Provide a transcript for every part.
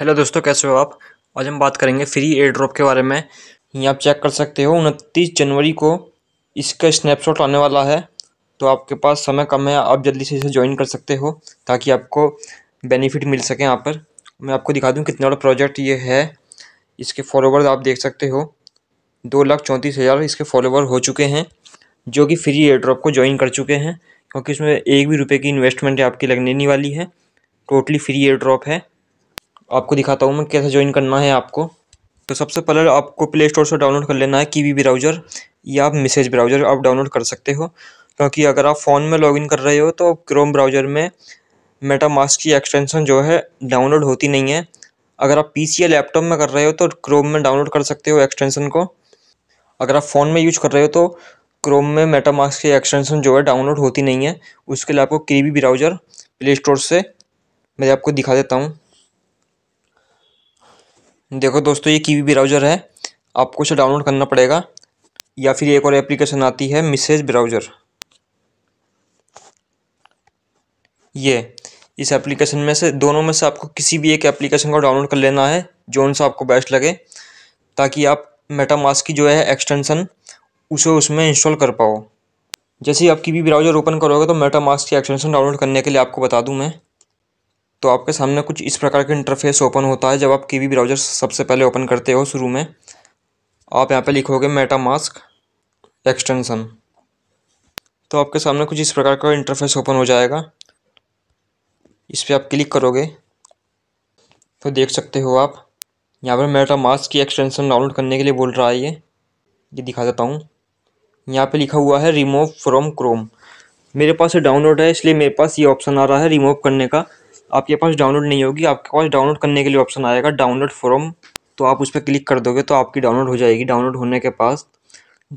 hello दोस्तों कैसे हो आप आज हम बात करेंगे फ्री एयर ड्रॉप के बारे में यहाँ आप चेक कर सकते हो उनतीस जनवरी को इसका स्नैपशॉट आने वाला है तो आपके पास समय कम है आप जल्दी से इसे ज्वाइन कर सकते हो ताकि आपको बेनिफिट मिल सके यहाँ पर मैं आपको दिखा दूँ कितना बड़ा प्रोजेक्ट ये है इसके फॉलोवर आप देख सकते हो दो लाख चौंतीस हज़ार इसके फॉलोवर हो चुके हैं जो कि फ्री एयर ड्रॉप को ज्वाइन कर चुके हैं क्योंकि इसमें एक भी रुपये की इन्वेस्टमेंट आपकी लगने नहीं वाली है टोटली फ्री एयर ड्रॉप है आपको दिखाता हूँ मैं कैसे ज्वाइन करना है आपको तो सबसे पहले आपको प्ले स्टोर से डाउनलोड कर लेना है की ब्राउज़र या मैसेज ब्राउज़र आप डाउनलोड कर सकते हो क्योंकि अगर आप फ़ोन में लॉगिन कर रहे हो तो क्रोम ब्राउज़र में मेटा मास्क की एक्सटेंशन जो है डाउनलोड होती नहीं है अगर आप पी या लैपटॉप में कर रहे हो तो क्रोम में डाउनलोड कर सकते हो एक्सटेंशन को अगर आप फ़ोन में यूज कर रहे हो तो क्रोम में मेटा मास्क की एक्सटेंशन जो है डाउनलोड होती नहीं है उसके लिए आपको कीवी ब्राउज़र प्ले स्टोर से मैं आपको दिखा देता हूँ देखो दोस्तों ये कीवी ब्राउज़र है आपको इसे डाउनलोड करना पड़ेगा या फिर एक और एप्लीकेशन आती है मिसेज ब्राउज़र ये इस एप्लीकेशन में से दोनों में से आपको किसी भी एक एप्लीकेशन को डाउनलोड कर लेना है जो उनसे आपको बेस्ट लगे ताकि आप मास्क की जो है एक्सटेंशन उसे उसमें इंस्टॉल कर पाओ जैसे ही आप कीवी ब्राउज़र ओपन करोगे तो मास्क की एक्सटेंशन डाउनलोड करने के लिए आपको बता दूँ मैं तो आपके सामने कुछ इस प्रकार का इंटरफेस ओपन होता है जब आप की ब्राउज़र सबसे पहले ओपन करते हो शुरू में आप यहाँ पे लिखोगे मेटा मास्क एक्सटेंसन तो आपके सामने कुछ इस प्रकार का इंटरफेस ओपन हो जाएगा इस पर आप क्लिक करोगे तो देख सकते हो आप यहाँ पर मेटा मास्क की एक्सटेंसन डाउनलोड करने के लिए बोल रहा है ये ये दिखा देता हूँ यहाँ पे लिखा हुआ है रिमूव फ्रॉम क्रोम मेरे पास ये डाउनलोड है इसलिए मेरे पास ये ऑप्शन आ रहा है रिमूव करने का आपके पास डाउनलोड नहीं होगी आपके पास डाउनलोड करने के लिए ऑप्शन आएगा डाउनलोड फॉरम तो आप उस पर क्लिक कर दोगे तो आपकी डाउनलोड हो जाएगी डाउनलोड होने के पास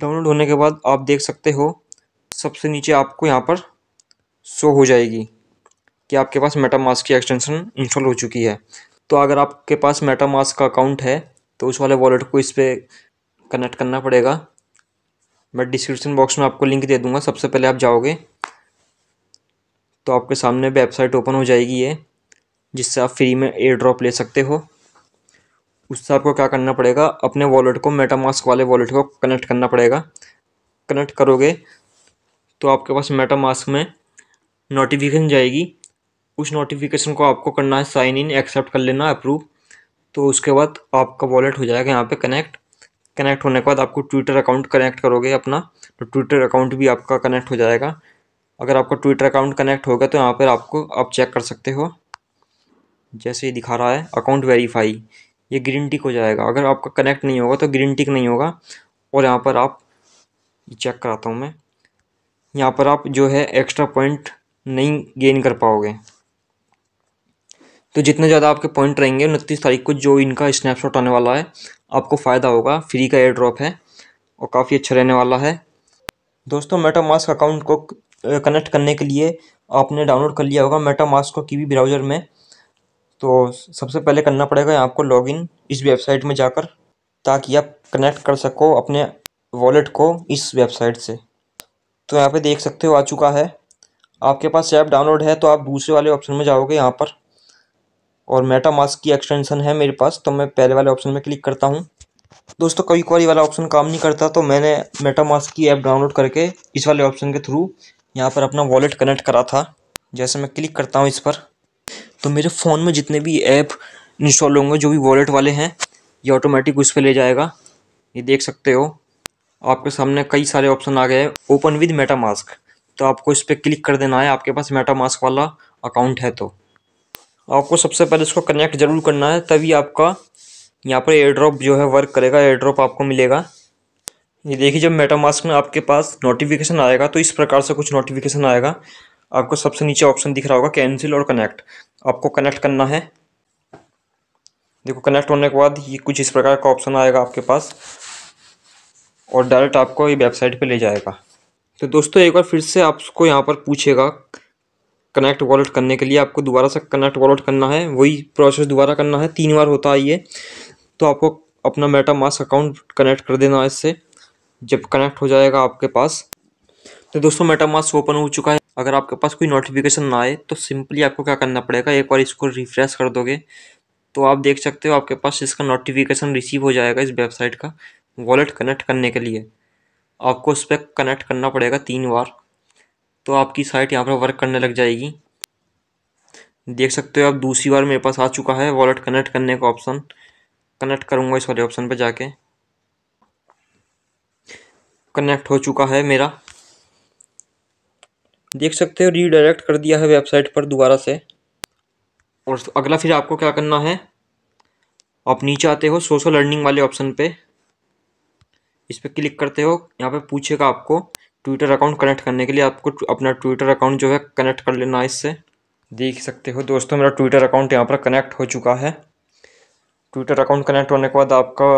डाउनलोड होने के बाद आप देख सकते हो सबसे नीचे आपको यहाँ पर शो हो जाएगी कि आपके पास मास्क की एक्सटेंशन इंस्टॉल हो चुकी है तो अगर आपके पास मास्क का अकाउंट है तो उस वाले वॉलेट को इस पर कनेक्ट करना पड़ेगा मैं डिस्क्रिप्शन बॉक्स में आपको लिंक दे दूंगा सबसे पहले आप जाओगे तो आपके सामने वेबसाइट ओपन हो जाएगी ये जिससे आप फ्री में एयर ड्रॉप ले सकते हो उससे आपको क्या करना पड़ेगा अपने वॉलेट को मेटामास्क वाले वॉलेट को कनेक्ट करना पड़ेगा कनेक्ट करोगे तो आपके पास मेटामास्क में नोटिफिकेशन जाएगी उस नोटिफिकेशन को आपको करना है साइन इन एक्सेप्ट कर लेना अप्रूव तो उसके बाद आपका वॉलेट हो जाएगा यहाँ पे कनेक्ट कनेक्ट होने के बाद आपको ट्विटर अकाउंट कनेक्ट करोगे अपना तो ट्विटर अकाउंट भी आपका कनेक्ट हो जाएगा अगर आपका ट्विटर अकाउंट कनेक्ट होगा तो यहाँ पर आपको आप चेक कर सकते हो जैसे ये दिखा रहा है अकाउंट वेरीफाई ये ग्रीन टिक हो जाएगा अगर आपका कनेक्ट नहीं होगा तो ग्रीन टिक नहीं होगा और यहाँ पर आप चेक कराता हूँ मैं यहाँ पर आप जो है एक्स्ट्रा पॉइंट नहीं गेन कर पाओगे तो जितने ज़्यादा आपके पॉइंट रहेंगे उनतीस तारीख को जो इनका स्नैपशॉट आने वाला है आपको फ़ायदा होगा फ्री का एयर ड्रॉप है और काफ़ी अच्छा रहने वाला है दोस्तों मेटामास्क अकाउंट को कनेक्ट करने के लिए आपने डाउनलोड कर लिया होगा मेटामास्क को कीवी ब्राउज़र में तो सबसे पहले करना पड़ेगा आपको लॉगिन इस वेबसाइट में जाकर ताकि आप कनेक्ट कर सको अपने वॉलेट को इस वेबसाइट से तो यहाँ पे देख सकते हो आ चुका है आपके पास ऐप डाउनलोड है तो आप दूसरे वाले ऑप्शन में जाओगे यहाँ पर और मेटा मास्क की एक्सटेंशन है मेरे पास तो मैं पहले वाले ऑप्शन में क्लिक करता हूँ दोस्तों कोई क्वारी वाला ऑप्शन काम नहीं करता तो मैंने मेटा मास्क की ऐप डाउनलोड करके इस वाले ऑप्शन के थ्रू यहाँ पर अपना वॉलेट कनेक्ट करा था जैसे मैं क्लिक करता हूँ इस पर तो मेरे फ़ोन में जितने भी ऐप इंस्टॉल होंगे जो भी वॉलेट वाले हैं ये ऑटोमेटिक उस पर ले जाएगा ये देख सकते हो आपके सामने कई सारे ऑप्शन आ गए हैं ओपन विद मेटा मास्क तो आपको इस पर क्लिक कर देना है आपके पास मेटा मास्क वाला अकाउंट है तो आपको सबसे पहले इसको कनेक्ट ज़रूर करना है तभी आपका यहाँ पर एयर ड्रॉप जो है वर्क करेगा एयर ड्रॉप आपको मिलेगा ये देखिए जब मेटामास्क में आपके पास नोटिफिकेशन आएगा तो इस प्रकार से कुछ नोटिफिकेशन आएगा आपको सबसे नीचे ऑप्शन दिख रहा होगा कैंसिल और कनेक्ट आपको कनेक्ट करना है देखो कनेक्ट होने के बाद ये कुछ इस प्रकार का ऑप्शन आएगा आपके पास और डायरेक्ट आपको ये वेबसाइट पे ले जाएगा तो दोस्तों एक बार फिर से आपको यहाँ पर पूछेगा कनेक्ट वॉलेट करने के लिए आपको दोबारा से कनेक्ट वॉलेट करना है वही प्रोसेस दोबारा करना है तीन बार होता है ये तो आपको अपना मेटा मास्क अकाउंट कनेक्ट कर देना है इससे जब कनेक्ट हो जाएगा आपके पास तो दोस्तों मेटामास्क ओपन हो चुका है अगर आपके पास कोई नोटिफिकेशन ना आए तो सिंपली आपको क्या करना पड़ेगा एक बार इसको रिफ्रेश कर दोगे तो आप देख सकते हो आपके पास इसका नोटिफिकेशन रिसीव हो जाएगा इस वेबसाइट का वॉलेट कनेक्ट करने के लिए आपको उस पर कनेक्ट करना पड़ेगा तीन बार तो आपकी साइट यहाँ पर वर्क करने लग जाएगी देख सकते हो आप दूसरी बार मेरे पास आ चुका है वॉलेट कनेक्ट करने का ऑप्शन कनेक्ट करूँगा इस वाले ऑप्शन पर जाके कनेक्ट हो चुका है मेरा देख सकते हो रीडायरेक्ट कर दिया है वेबसाइट पर दोबारा से और अगला फिर आपको क्या करना है आप नीचे आते हो सोशल लर्निंग वाले ऑप्शन पे इस पर क्लिक करते हो यहाँ पे पूछेगा आपको ट्विटर अकाउंट कनेक्ट करने के लिए आपको अपना ट्विटर अकाउंट जो है कनेक्ट कर लेना है इससे देख सकते हो दोस्तों मेरा ट्विटर अकाउंट यहाँ पर कनेक्ट हो चुका है ट्विटर अकाउंट कनेक्ट होने के बाद आपका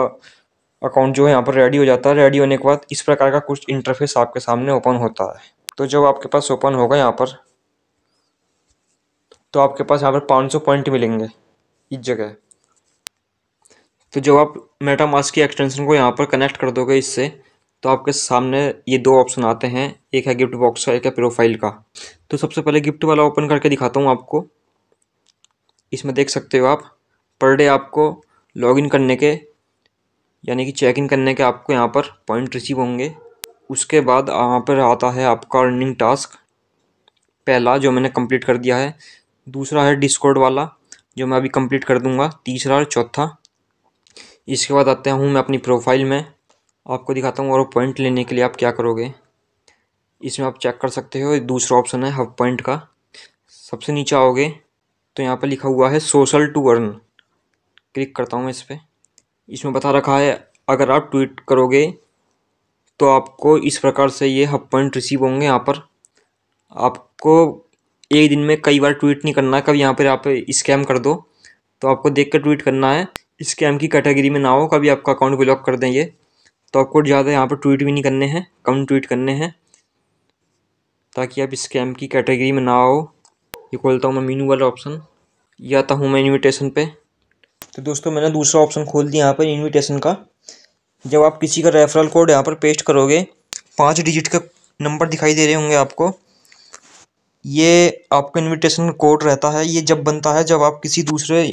अकाउंट जो है यहाँ पर रेडी हो जाता है रेडी होने के बाद इस प्रकार का कुछ इंटरफेस आपके सामने ओपन होता है तो जब आपके पास ओपन होगा यहाँ पर तो आपके पास यहाँ पर 500 पॉइंट मिलेंगे इस जगह तो जब आप मेटा मास्क की एक्सटेंशन को यहाँ पर कनेक्ट कर दोगे इससे तो आपके सामने ये दो ऑप्शन आते हैं एक है गिफ्ट बॉक्स का एक है प्रोफाइल का तो सबसे पहले गिफ्ट वाला ओपन करके दिखाता हूँ आपको इसमें देख सकते हो आप पर डे आपको लॉगिन करने के यानी कि चेक इन करने के आपको यहाँ पर पॉइंट रिसीव होंगे उसके बाद यहाँ पर आता है आपका अर्निंग टास्क पहला जो मैंने कंप्लीट कर दिया है दूसरा है डिस्कोड वाला जो मैं अभी कंप्लीट कर दूंगा तीसरा और चौथा इसके बाद आता हूँ मैं अपनी प्रोफाइल में आपको दिखाता हूँ और पॉइंट लेने के लिए आप क्या करोगे इसमें आप चेक कर सकते हो दूसरा ऑप्शन है हब पॉइंट का सबसे नीचे आओगे तो यहाँ पर लिखा हुआ है सोशल टू अर्न क्लिक करता हूँ मैं इस पर इसमें बता रखा है अगर आप ट्वीट करोगे तो आपको इस प्रकार से ये हब पॉइंट रिसीव होंगे यहाँ पर आपको एक दिन में कई बार ट्वीट नहीं करना है कभी यहाँ पर आप स्कैम कर दो तो आपको देख कर ट्वीट करना है स्कैम की कैटेगरी में ना हो कभी आपका अकाउंट ब्लॉक कर दें ये तो आपको ज़्यादा यहाँ पर ट्वीट भी नहीं करने हैं कम ट्वीट करने हैं ताकि आप स्कैम की कैटेगरी में ना हो ये खोलता हूँ मैं मीनू वाला ऑप्शन या तो हूँ मैं इन्विटेशन पे तो दोस्तों मैंने दूसरा ऑप्शन खोल दिया यहाँ पर इन्विटेशन का जब आप किसी का रेफरल कोड यहाँ पर पेस्ट करोगे पाँच डिजिट के नंबर दिखाई दे रहे होंगे आपको ये आपका इन्विटेशन कोड रहता है ये जब बनता है जब आप किसी दूसरे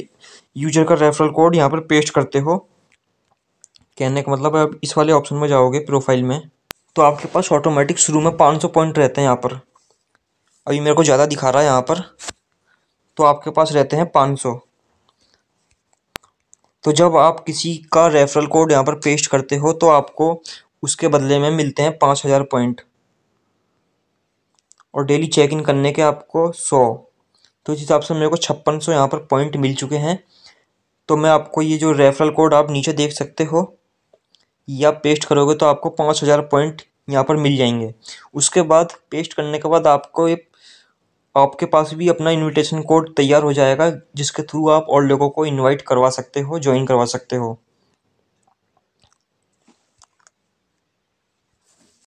यूजर का रेफरल कोड यहाँ पर पेस्ट करते हो कहने का मतलब आप इस वाले ऑप्शन में जाओगे प्रोफाइल में तो आपके पास ऑटोमेटिक शुरू में पाँच सौ पॉइंट रहते हैं यहाँ पर अभी मेरे को ज़्यादा दिखा रहा है यहाँ पर तो आपके पास रहते हैं पाँच सौ तो जब आप किसी का रेफरल कोड यहाँ पर पेस्ट करते हो तो आपको उसके बदले में मिलते हैं पाँच हज़ार पॉइंट और डेली चेक इन करने के आपको सौ तो इस हिसाब से मेरे को छप्पन सौ यहाँ पर पॉइंट मिल चुके हैं तो मैं आपको ये जो रेफरल कोड आप नीचे देख सकते हो या पेस्ट करोगे तो आपको पाँच हज़ार पॉइंट यहाँ पर मिल जाएंगे उसके बाद पेस्ट करने के बाद आपको ये आपके पास भी अपना इनविटेशन कोड तैयार हो जाएगा जिसके थ्रू आप और लोगों को इनवाइट करवा सकते हो ज्वाइन करवा सकते हो